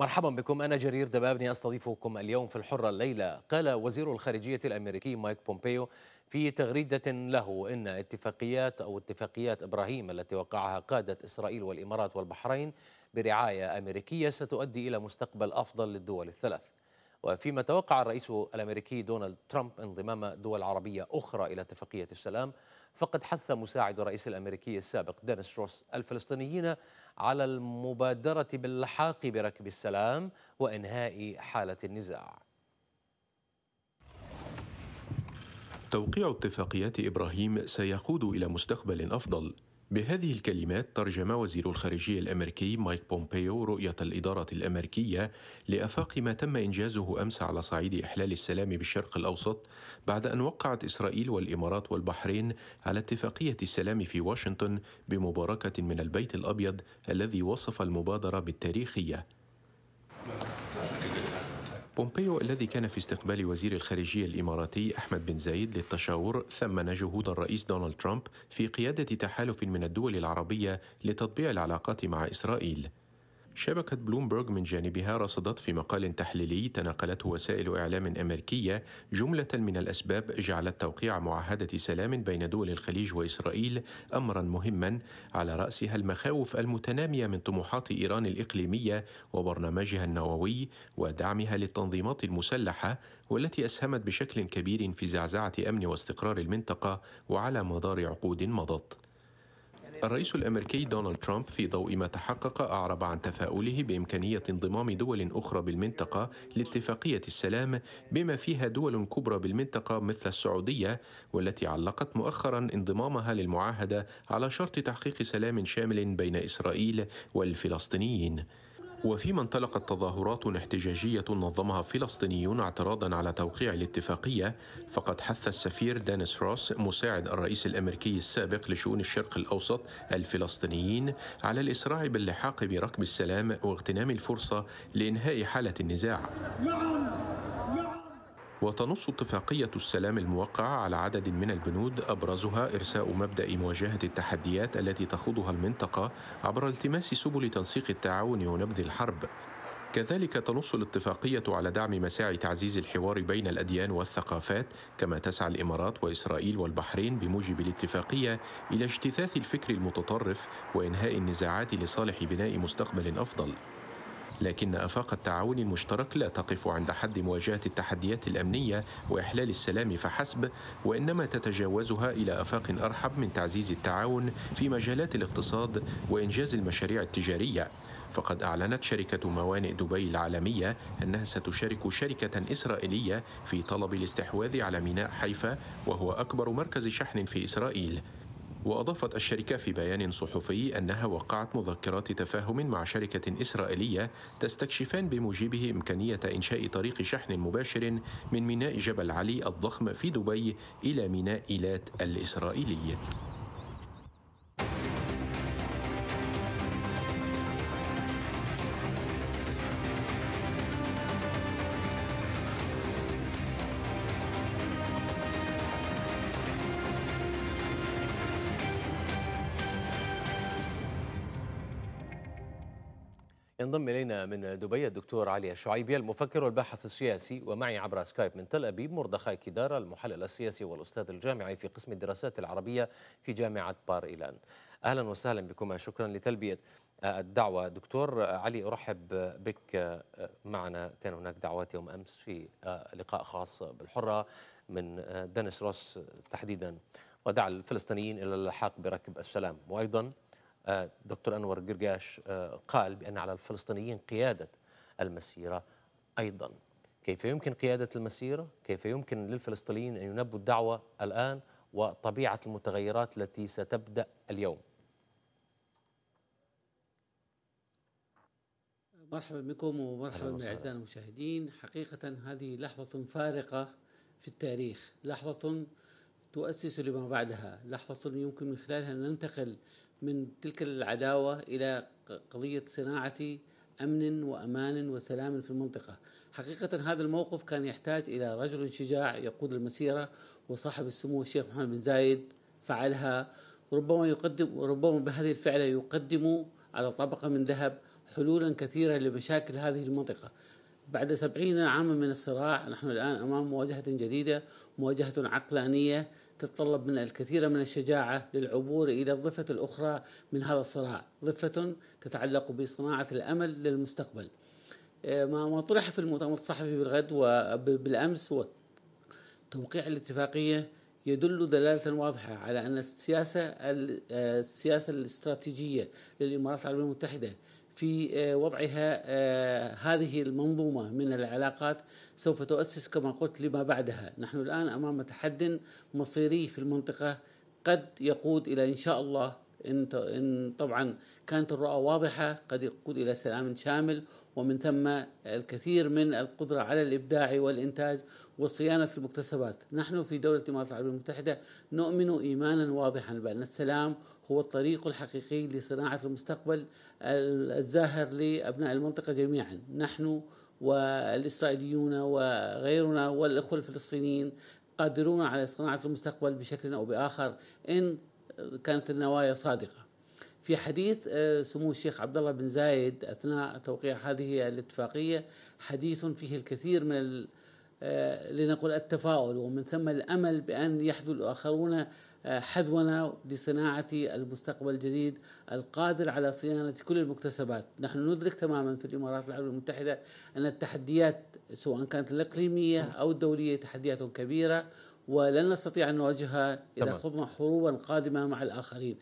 مرحبا بكم أنا جرير دبابني أستضيفكم اليوم في الحرة الليلة قال وزير الخارجية الأمريكي مايك بومبيو في تغريدة له إن اتفاقيات أو اتفاقيات إبراهيم التي وقعها قادة إسرائيل والإمارات والبحرين برعاية أمريكية ستؤدي إلى مستقبل أفضل للدول الثلاث وفيما توقع الرئيس الامريكي دونالد ترامب انضمام دول عربيه اخرى الى اتفاقيه السلام فقد حث مساعد الرئيس الامريكي السابق دينيس روس الفلسطينيين على المبادره باللحاق بركب السلام وانهاء حاله النزاع. توقيع اتفاقيات ابراهيم سيقود الى مستقبل افضل بهذه الكلمات ترجم وزير الخارجية الأمريكي مايك بومبيو رؤية الإدارة الأمريكية لأفاق ما تم إنجازه أمس على صعيد إحلال السلام بالشرق الأوسط بعد أن وقعت إسرائيل والإمارات والبحرين على اتفاقية السلام في واشنطن بمباركة من البيت الأبيض الذي وصف المبادرة بالتاريخية. بومبيو الذي كان في استقبال وزير الخارجية الإماراتي أحمد بن زايد للتشاور ثمن جهود الرئيس دونالد ترامب في قيادة تحالف من الدول العربية لتطبيع العلاقات مع إسرائيل شبكة بلومبرج من جانبها رصدت في مقال تحليلي تناقلته وسائل إعلام أمريكية جملة من الأسباب جعلت توقيع معاهدة سلام بين دول الخليج وإسرائيل أمرا مهما على رأسها المخاوف المتنامية من طموحات إيران الإقليمية وبرنامجها النووي ودعمها للتنظيمات المسلحة والتي أسهمت بشكل كبير في زعزعة أمن واستقرار المنطقة وعلى مدار عقود مضت. الرئيس الامريكي دونالد ترامب في ضوء ما تحقق اعرب عن تفاؤله بامكانيه انضمام دول اخرى بالمنطقه لاتفاقيه السلام بما فيها دول كبرى بالمنطقه مثل السعوديه والتي علقت مؤخرا انضمامها للمعاهده على شرط تحقيق سلام شامل بين اسرائيل والفلسطينيين وفيما انطلقت تظاهرات احتجاجية نظمها فلسطينيون اعتراضا على توقيع الاتفاقية فقد حث السفير دانيس روس مساعد الرئيس الأمريكي السابق لشؤون الشرق الأوسط الفلسطينيين على الإسراع باللحاق بركب السلام واغتنام الفرصة لإنهاء حالة النزاع نعم، نعم. وتنص اتفاقية السلام الموقعة على عدد من البنود أبرزها إرساء مبدأ مواجهة التحديات التي تخوضها المنطقة عبر التماس سبل تنسيق التعاون ونبذ الحرب. كذلك تنص الاتفاقية على دعم مساعي تعزيز الحوار بين الأديان والثقافات، كما تسعى الإمارات وإسرائيل والبحرين بموجب الاتفاقية إلى اجتثاث الفكر المتطرف وإنهاء النزاعات لصالح بناء مستقبل أفضل. لكن آفاق التعاون المشترك لا تقف عند حد مواجهة التحديات الأمنية وإحلال السلام فحسب وإنما تتجاوزها إلى آفاق أرحب من تعزيز التعاون في مجالات الاقتصاد وإنجاز المشاريع التجارية فقد أعلنت شركة موانئ دبي العالمية أنها ستشارك شركة إسرائيلية في طلب الاستحواذ على ميناء حيفا وهو أكبر مركز شحن في إسرائيل وأضافت الشركة في بيان صحفي أنها وقعت مذكرات تفاهم مع شركة إسرائيلية تستكشفان بموجبه إمكانية إنشاء طريق شحن مباشر من ميناء جبل علي الضخم في دبي إلى ميناء إيلات الإسرائيلي. ينضم إلينا من دبي الدكتور علي الشعيبي المفكر والباحث السياسي ومعي عبر سكايب من تل أبيب مردخاي كدار المحلل السياسي والأستاذ الجامعي في قسم الدراسات العربية في جامعة بار إيلان أهلا وسهلا بكما شكرا لتلبية الدعوة دكتور علي أرحب بك معنا كان هناك دعوات يوم أمس في لقاء خاص بالحرة من دانيس روس تحديدا ودعا الفلسطينيين إلى اللحاق بركب السلام وأيضا آه، دكتور أنور جرجاش آه، قال بأن على الفلسطينيين قيادة المسيرة أيضا كيف يمكن قيادة المسيرة؟ كيف يمكن للفلسطينيين أن ينبوا الدعوة الآن وطبيعة المتغيرات التي ستبدأ اليوم مرحبا بكم ومرحبا بأعزائنا المشاهدين حقيقة هذه لحظة فارقة في التاريخ لحظة تؤسس لما بعدها لحظة يمكن من خلالها أن ننتقل من تلك العداوة إلى قضية صناعة أمن وأمان وسلام في المنطقة حقيقة هذا الموقف كان يحتاج إلى رجل شجاع يقود المسيرة وصاحب السمو الشيخ محمد بن زايد فعلها ربما يقدم ربما بهذه الفعلة يقدم على طبقة من ذهب حلولا كثيرة لمشاكل هذه المنطقة بعد سبعين عاما من الصراع نحن الآن أمام مواجهة جديدة مواجهة عقلانية تتطلب منا الكثير من الشجاعة للعبور إلى الضفة الأخرى من هذا الصراع ضفة تتعلق بصناعة الأمل للمستقبل آه، ما طرح في المؤتمر الصحفي بالغد وبالأمس وتوقيع توقيع الاتفاقية يدل دلالة واضحة على أن السياسة آه، السياسة الاستراتيجية للإمارات العربية المتحدة في آه، وضعها آه، هذه المنظومة من العلاقات سوف تؤسس كما قلت لما بعدها نحن الآن أمام تحد مصيري في المنطقة قد يقود إلى إن شاء الله إن طبعا كانت الرؤى واضحة قد يقود إلى سلام شامل ومن ثم الكثير من القدرة على الإبداع والإنتاج وصيانة المكتسبات نحن في دولة الإمارات العربية المتحدة نؤمن إيمانا واضحا بأن السلام هو الطريق الحقيقي لصناعة المستقبل الزاهر لأبناء المنطقة جميعا نحن والإسرائيليون وغيرنا والإخوة الفلسطينيين قادرون على صناعة المستقبل بشكل أو بآخر إن كانت النوايا صادقة في حديث آه، سمو الشيخ عبد الله بن زايد أثناء توقيع هذه الاتفاقية حديث فيه الكثير من آه، لنقل التفاؤل ومن ثم الامل بان يحذو الاخرون آه، حذونا بصناعه المستقبل الجديد القادر على صيانه كل المكتسبات، نحن ندرك تماما في الامارات العربيه المتحده ان التحديات سواء كانت الاقليميه او الدوليه تحديات كبيره ولن نستطيع ان نواجهها اذا خضنا حروبا قادمه مع الاخرين.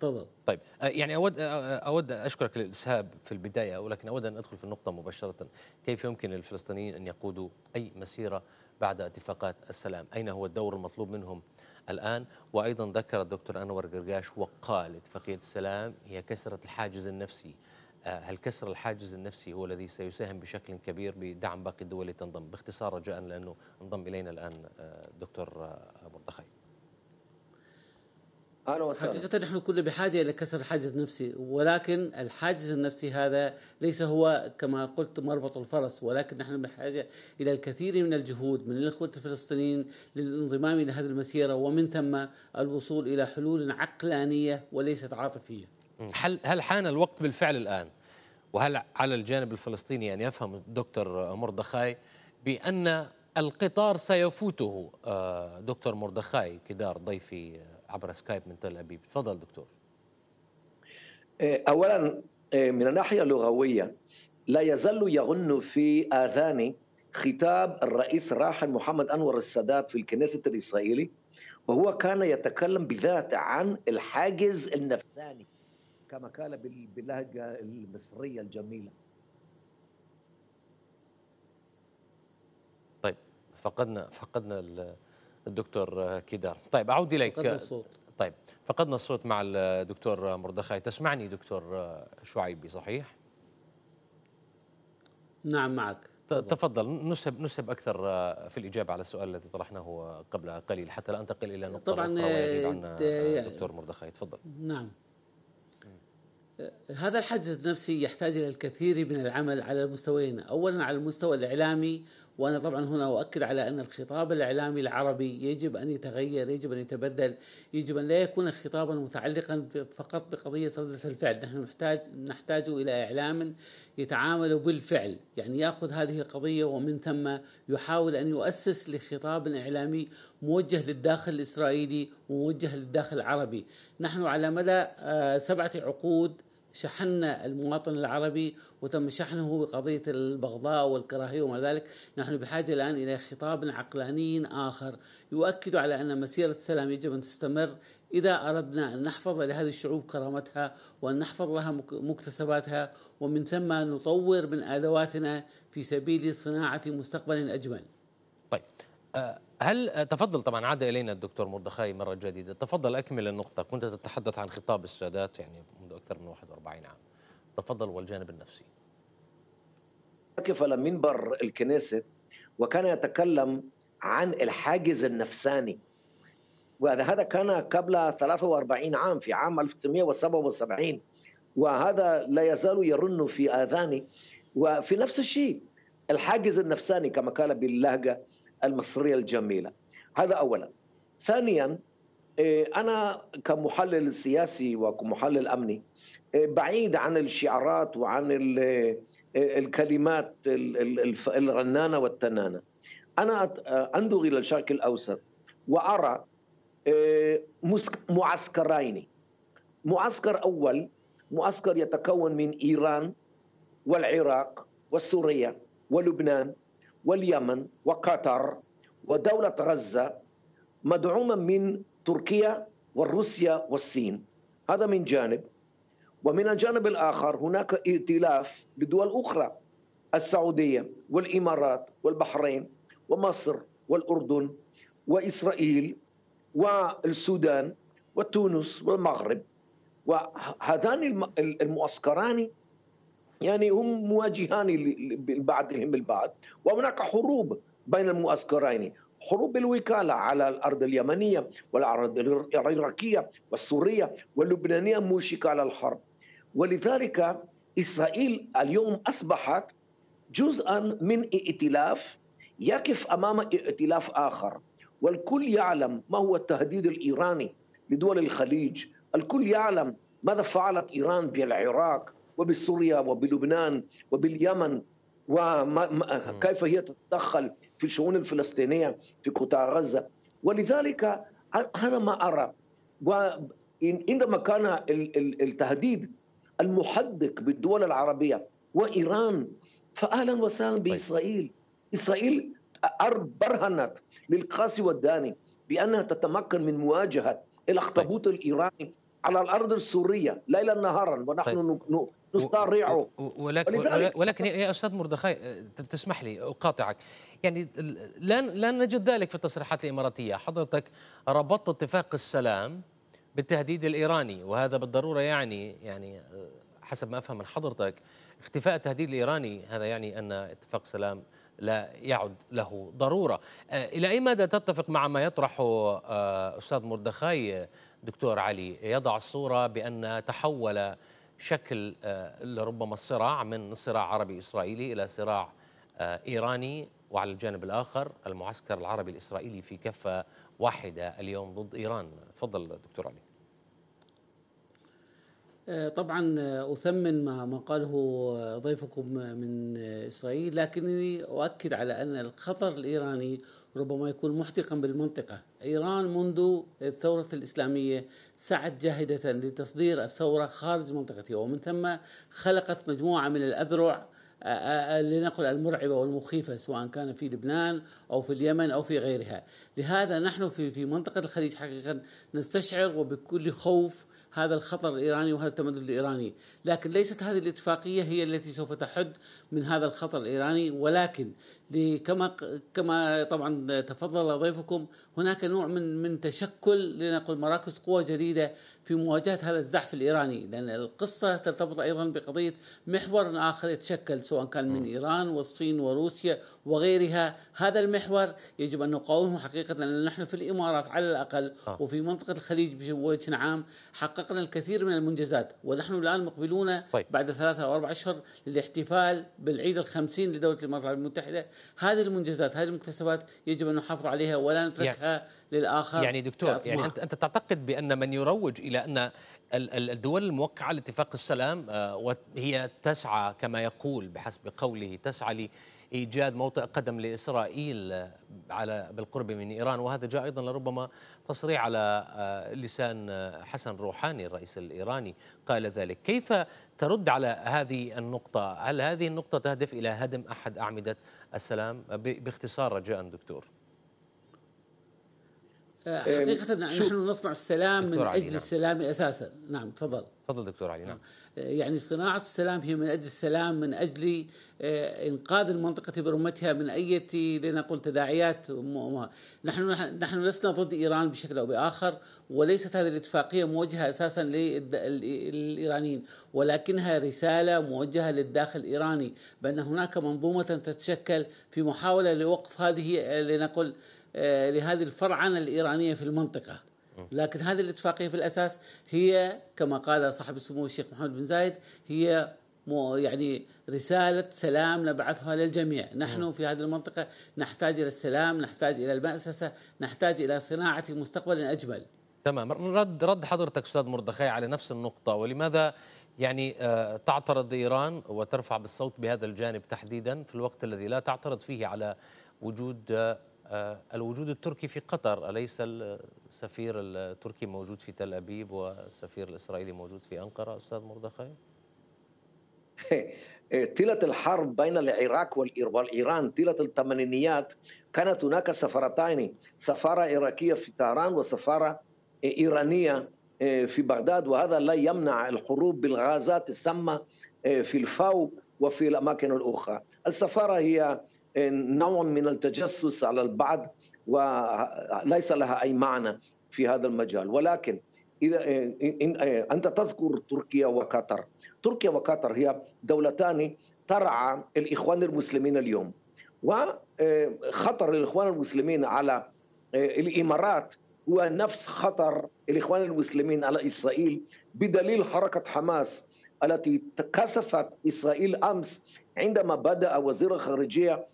تفضل طيب آه، يعني اود آه، آه، اود اشكرك للاسهاب في البدايه ولكن اود ان ادخل في النقطه مباشره كيف يمكن للفلسطينيين ان يقودوا اي مسيره بعد اتفاقات السلام اين هو الدور المطلوب منهم الآن وأيضا ذكر الدكتور أنور قرقاش وقال اتفاقية السلام هي كسرة الحاجز النفسي هل كسر الحاجز النفسي هو الذي سيساهم بشكل كبير بدعم باقي الدول لتنضم باختصار رجاء لأنه انضم إلينا الآن دكتور مرتخي اهلا وسهلا حقيقة نحن كنا بحاجة إلى كسر الحاجز النفسي ولكن الحاجز النفسي هذا ليس هو كما قلت مربط الفرس ولكن نحن بحاجة إلى الكثير من الجهود من الإخوة الفلسطينيين للانضمام إلى هذه المسيرة ومن ثم الوصول إلى حلول عقلانية وليست عاطفية هل هل حان الوقت بالفعل الآن وهل على الجانب الفلسطيني أن يعني يفهم الدكتور مردخاي بأن القطار سيفوته آه، دكتور مردخاي كدار ضيفي آه، عبر سكايب من تل ابيب تفضل دكتور آه، اولا آه، من الناحيه اللغويه لا يزال يغن في اذاني خطاب الرئيس الراحل محمد انور السادات في الكنيسة الإسرائيلي وهو كان يتكلم بذات عن الحاجز النفساني كما قال باللهجة المصرية الجميلة طيب فقدنا فقدنا الدكتور كيدار طيب أعود إليك فقدنا الصوت طيب فقدنا الصوت مع الدكتور مردخاي تسمعني دكتور شعيبي صحيح؟ نعم معك تفضل نسب نسب اكثر في الاجابه على السؤال الذي طرحناه قبل قليل حتى لا انتقل الى نقطه طبعا دكتور آه، الدكتور مردخاي تفضل نعم آه، هذا الحجز النفسي يحتاج الى الكثير من العمل على المستويين اولا على المستوى الاعلامي وأنا طبعا هنا أؤكد على أن الخطاب الإعلامي العربي يجب أن يتغير يجب أن يتبدل يجب أن لا يكون خطابا متعلقا فقط بقضية ردة الفعل نحن نحتاج نحتاج إلى إعلام يتعامل بالفعل يعني يأخذ هذه القضية ومن ثم يحاول أن يؤسس لخطاب إعلامي موجه للداخل الإسرائيلي وموجه للداخل العربي نحن على مدى آه، سبعة عقود شحنا المواطن العربي وتم شحنه بقضية البغضاء والكراهية وما ذلك نحن بحاجة الآن إلى خطاب عقلاني آخر يؤكد على أن مسيرة السلام يجب أن تستمر إذا أردنا أن نحفظ لهذه الشعوب كرامتها وأن نحفظ لها مكتسباتها ومن ثم نطور من أدواتنا في سبيل صناعة مستقبل أجمل طيب آه، هل آه، تفضل طبعا عاد الينا الدكتور مردخاي مره جديده تفضل اكمل النقطه كنت تتحدث عن خطاب السادات يعني منذ اكثر من 41 عام تفضل والجانب النفسي كيف على منبر الكنيسة وكان يتكلم عن الحاجز النفساني وهذا هذا كان قبل 43 عام في عام 1977 وهذا لا يزال يرن في آذاني وفي نفس الشيء الحاجز النفساني كما قال باللهجة المصرية الجميلة هذا أولا ثانيا إيه، أنا كمحلل سياسي وكمحلل أمني إيه، بعيد عن الشعارات وعن إيه، الكلمات الرنانة والتنانة أنا انظر إلى الشرق الأوسط وأرى معسكرين معسكر أول معسكر يتكون من إيران والعراق والسورية ولبنان واليمن وقطر ودولة غزة مدعومة من تركيا والروسيا والصين هذا من جانب ومن الجانب الآخر هناك ائتلاف لدول أخرى السعودية والإمارات والبحرين ومصر والأردن وإسرائيل والسودان وتونس والمغرب وهذان المعسكران يعني هم مواجهان بعضهم البعض وهناك حروب بين المعسكرين حروب الوكالة على الأرض اليمنية والأرض العراقية والسورية واللبنانية موشكة على الحرب ولذلك إسرائيل اليوم أصبحت جزءا من ائتلاف يقف أمام ائتلاف آخر والكل يعلم ما هو التهديد الإيراني لدول الخليج الكل يعلم ماذا فعلت إيران بالعراق وبسوريا وبلبنان وباليمن وكيف هي تتدخل في الشؤون الفلسطينية في قطاع غزة ولذلك هذا ما أرى وعندما كان التهديد المحدق بالدول العربية وإيران فأهلا وسهلا طيب. بإسرائيل إسرائيل برهنت للقاسي والداني بأنها تتمكن من مواجهة طيب. الاخطبوط الإيراني على الارض السوريه ليلا نهارا ونحن طيب. نستطيع ولكن ولكن يا استاذ مردخاي أه، تسمح لي اقاطعك يعني لا لا نجد ذلك في التصريحات الاماراتيه حضرتك ربطت اتفاق السلام بالتهديد الايراني وهذا بالضروره يعني يعني أه، حسب ما افهم من حضرتك اختفاء التهديد الايراني هذا يعني ان اتفاق سلام لا يعد له ضرورة آه، إلى أي مدى تتفق مع ما يطرحه آه، أستاذ مردخاي دكتور علي يضع الصورة بأن تحول شكل آه، لربما الصراع من صراع عربي إسرائيلي إلى صراع إيراني وعلى الجانب الآخر المعسكر العربي الإسرائيلي في كفة واحدة اليوم ضد إيران تفضل دكتور علي آه، طبعا آه، أثمن ما قاله آه، ضيفكم من إسرائيل لكنني أؤكد على أن الخطر الإيراني ربما يكون محدقا بالمنطقة إيران منذ الثورة الإسلامية سعت جاهدة لتصدير الثورة خارج منطقتها ومن ثم خلقت مجموعة من الأذرع لنقل المرعبه والمخيفه سواء كان في لبنان او في اليمن او في غيرها، لهذا نحن في في منطقه الخليج حقيقه نستشعر وبكل خوف هذا الخطر الإيراني وهذا التمدد الإيراني لكن ليست هذه الاتفاقية هي التي سوف تحد من هذا الخطر الإيراني ولكن كما كما طبعا تفضل ضيفكم هناك نوع من من تشكل لنقل مراكز قوى جديده في مواجهة هذا الزحف الإيراني لأن القصة ترتبط أيضا بقضية محور آخر يتشكل سواء كان من إيران والصين وروسيا وغيرها هذا المحور يجب أن نقاومه حقيقة لأن نحن في الإمارات على الأقل آه. وفي منطقة الخليج بوجه عام حققنا الكثير من المنجزات ونحن الآن مقبلون طيب. بعد ثلاثة أو أربع أشهر للاحتفال بالعيد الخمسين لدولة الإمارات المتحدة هذه المنجزات هذه المكتسبات يجب أن نحافظ عليها ولا نتركها للاخر يعني دكتور كأطمع. يعني انت انت تعتقد بان من يروج الى ان الدول الموقعه لاتفاق السلام آه، وهي تسعى كما يقول بحسب قوله تسعى لايجاد موطئ قدم لاسرائيل آه، على بالقرب من ايران وهذا جاء ايضا لربما تصريح على آه، لسان حسن روحاني الرئيس الايراني قال ذلك كيف ترد على هذه النقطه هل هذه النقطه تهدف الى هدم احد اعمده السلام باختصار رجاء دكتور آه، إيه، حقيقة نحن نصنع السلام من أجل نعم. السلام أساسا نعم تفضل تفضل دكتور علي نعم آه، يعني صناعة السلام هي من أجل السلام من أجل آه، إنقاذ المنطقة برمتها من أي لنقل تداعيات نحن نحن لسنا ضد إيران بشكل أو بآخر وليست هذه الاتفاقية موجهة أساسا للإيرانيين ولكنها رسالة موجهة للداخل الإيراني بأن هناك منظومة تتشكل في محاولة لوقف هذه لنقل آه، لهذه الفرعنة الإيرانية في المنطقة لكن هذه الاتفاقية في الأساس هي كما قال صاحب السمو الشيخ محمد بن زايد هي يعني رسالة سلام نبعثها للجميع نحن في هذه المنطقة نحتاج إلى السلام نحتاج إلى المأسسة نحتاج إلى صناعة مستقبل أجمل تمام رد رد حضرتك استاذ مردخاي على نفس النقطه ولماذا يعني آه، تعترض ايران وترفع بالصوت بهذا الجانب تحديدا في الوقت الذي لا تعترض فيه على وجود آه، آه، الوجود التركي في قطر أليس السفير التركي موجود في تل أبيب والسفير الإسرائيلي موجود في أنقرة أستاذ مردخي؟ طيلة الحرب بين العراق والإيران طيلة الثمانينيات كانت هناك سفارتين سفارة عراقية في طهران وسفارة إيرانية آه، في بغداد وهذا لا يمنع الحروب بالغازات السامة آه، في الفاو وفي الأماكن الأخرى السفارة هي نوع من التجسس على البعض وليس لها أي معنى في هذا المجال ولكن إذا أنت تذكر تركيا وقطر تركيا وقطر هي دولتان ترعى الإخوان المسلمين اليوم وخطر إيه، الإخوان المسلمين على إيه، الإمارات هو نفس خطر الإخوان المسلمين على إسرائيل بدليل حركة حماس التي كسفت إسرائيل أمس عندما بدأ وزير الخارجية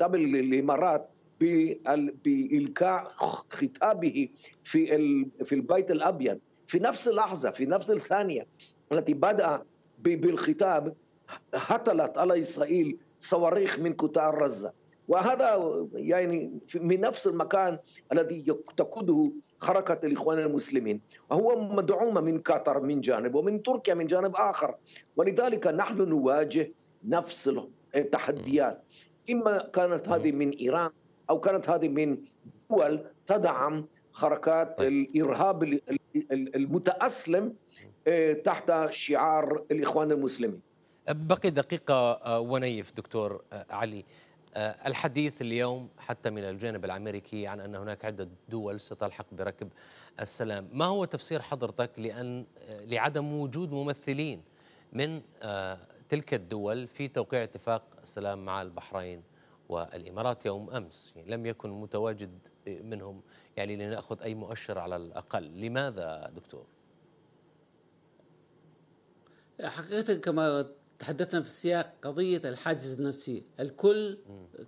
قبل الامارات بالقاء خطابه في في البيت الابيض في نفس اللحظه في نفس الثانيه التي بدا بالخطاب هطلت على اسرائيل صواريخ من قطاع غزه وهذا يعني من نفس المكان الذي تقوده حركة الإخوان المسلمين وهو مدعومة من قطر من جانب ومن تركيا من جانب آخر ولذلك نحن نواجه نفس التحديات إما كانت نعم. هذه من إيران أو كانت هذه من دول تدعم حركات طيب. الإرهاب المتأسلم نعم. آه، تحت شعار الإخوان المسلمين بقي دقيقة آه، ونيف دكتور آه، علي الحديث اليوم حتى من الجانب الامريكي عن ان هناك عده دول ستلحق بركب السلام، ما هو تفسير حضرتك لان لعدم وجود ممثلين من تلك الدول في توقيع اتفاق السلام مع البحرين والامارات يوم امس يعني لم يكن متواجد منهم يعني لناخذ اي مؤشر على الاقل، لماذا دكتور؟ حقيقة كما تحدثنا في السياق قضية الحاجز النفسي الكل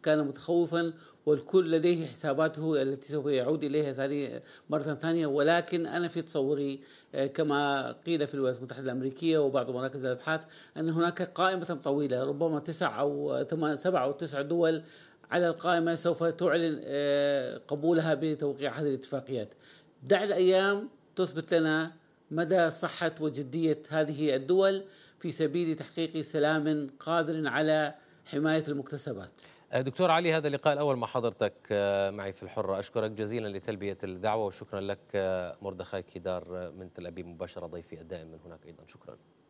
كان متخوفا والكل لديه حساباته التي سوف يعود إليها ثانية مرة ثانية ولكن أنا في تصوري آه، كما قيل في الولايات المتحدة الأمريكية وبعض مراكز الأبحاث أن هناك قائمة طويلة ربما تسع أو ثمان سبع أو تسع دول على القائمة سوف تعلن آه، قبولها بتوقيع هذه الاتفاقيات دع الأيام تثبت لنا مدى صحة وجدية هذه الدول في سبيل تحقيق سلام قادر على حمايه المكتسبات. أه، دكتور علي هذا اللقاء الأول مع حضرتك أه، معي في الحرة أشكرك جزيلا لتلبية الدعوة وشكرا لك أه، مردخاي كيدار من تل أبيب مباشرة ضيفي الدائم من هناك أيضا شكرا